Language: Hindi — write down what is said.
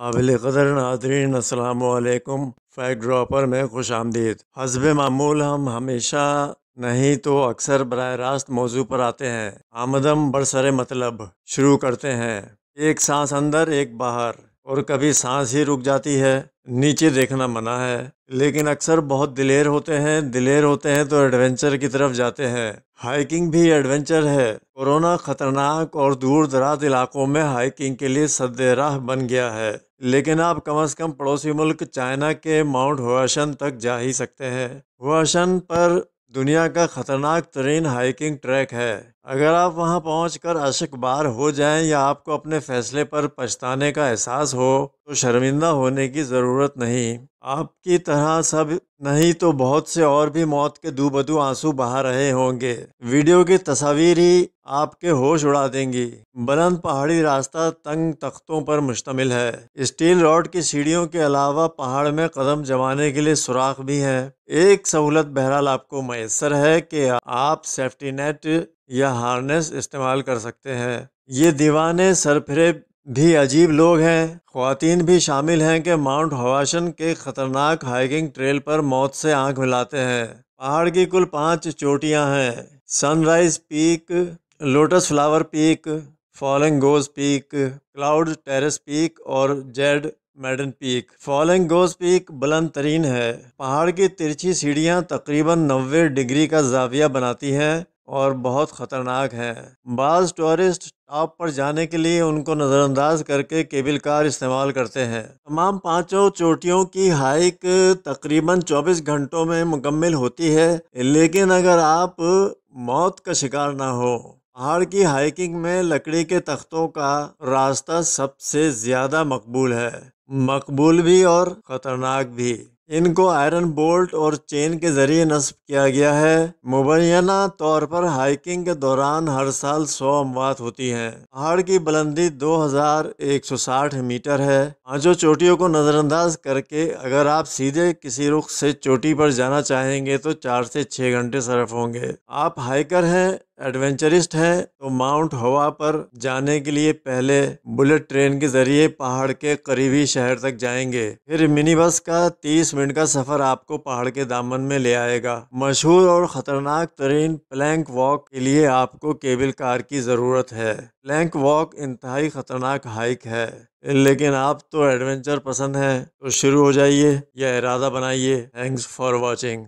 काबिल कदर नादरीन असलकम फैक ड्रॉपर में खुश आमदीद हजब मामूल हम हमेशा नहीं तो अक्सर बर रास्त मौजू पर आते हैं आमदम बरसर मतलब शुरू करते हैं एक सांस अंदर एक बाहर और कभी सांस ही रुक जाती है नीचे देखना मना है लेकिन अक्सर बहुत दिलेर होते हैं दिलेर होते हैं तो एडवेंचर की तरफ जाते हैं हाइकिंग भी एडवेंचर है कोरोना खतरनाक और दूर दराज इलाकों में हाइकिंग के लिए सदराह बन गया है लेकिन आप कम से कम पड़ोसी मुल्क चाइना के माउंट हुआशन तक जा ही सकते हैं हुआशन पर दुनिया का ख़तरनाक तरीन हाइकिंग ट्रैक है अगर आप वहां पहुंचकर बार हो जाएं या आपको अपने फैसले पर पछताने का एहसास हो तो शर्मिंदा होने की ज़रूरत नहीं आपकी तरह सब नहीं तो बहुत से और भी मौत के दू बदू आंसू बहा रहे होंगे वीडियो की तस्वीर ही आपके होश उड़ा देंगी बुलंद पहाड़ी रास्ता तंग तख्तों पर मुश्तमिल है स्टील रोड की सीढ़ियों के अलावा पहाड़ में कदम जमाने के लिए सुराख भी हैं एक सहूलत बहरहाल आपको मैसर है कि आप सेफ्टी नेट या हार्नेस इस्तेमाल कर सकते हैं ये दीवाने सरफरे भी अजीब लोग हैं खातन भी शामिल हैं कि माउंट हवाशन के ख़तरनाक हाइकिंग ट्रेल पर मौत से आंख मिलाते हैं पहाड़ की कुल पांच चोटियां हैं Sunrise Peak Lotus Flower Peak Falling Goose Peak Cloud Terrace Peak और Jade Maiden Peak Falling Goose Peak बुलंद तरीन है पहाड़ की तिरछी सीढ़ियाँ तकरीबन नबे डिग्री का जाविया बनाती हैं और बहुत ख़तरनाक हैं बाज़ टूरिस्ट टॉप पर जाने के लिए उनको नज़रअंदाज करके केबल कार इस्तेमाल करते हैं तमाम पांचों चोटियों की हाइक तकरीबन 24 घंटों में मुकम्मल होती है लेकिन अगर आप मौत का शिकार ना हो पहाड़ की हाइकिंग में लकड़ी के तख्तों का रास्ता सबसे ज़्यादा मकबूल है मकबूल भी और ख़तरनाक भी इनको आयरन बोल्ट और चेन के जरिए नस्ब किया गया है मुबैना तौर पर हाइकिंग के दौरान हर साल सौ अमवात होती हैं। पहाड़ की बुलंदी 2160 मीटर है पांचों चोटियों को नज़रअंदाज करके अगर आप सीधे किसी रुख से चोटी पर जाना चाहेंगे तो चार से छह घंटे सरफ होंगे आप हाइकर हैं एडवेंचरिस्ट हैं तो माउंट हवा पर जाने के लिए पहले बुलेट ट्रेन के जरिए पहाड़ के करीबी शहर तक जाएंगे फिर मिनी बस का तीस मिनट का सफ़र आपको पहाड़ के दामन में ले आएगा मशहूर और ख़तरनाक तरीन प्लैंक वॉक के लिए आपको केबल कार की ज़रूरत है प्लैंक वॉक इंतहाई ख़तरनाक हाइक है लेकिन आप तो एडवेंचर पसंद हैं तो शुरू हो जाइए या इरादा बनाइए थैंक्स फॉर वॉचिंग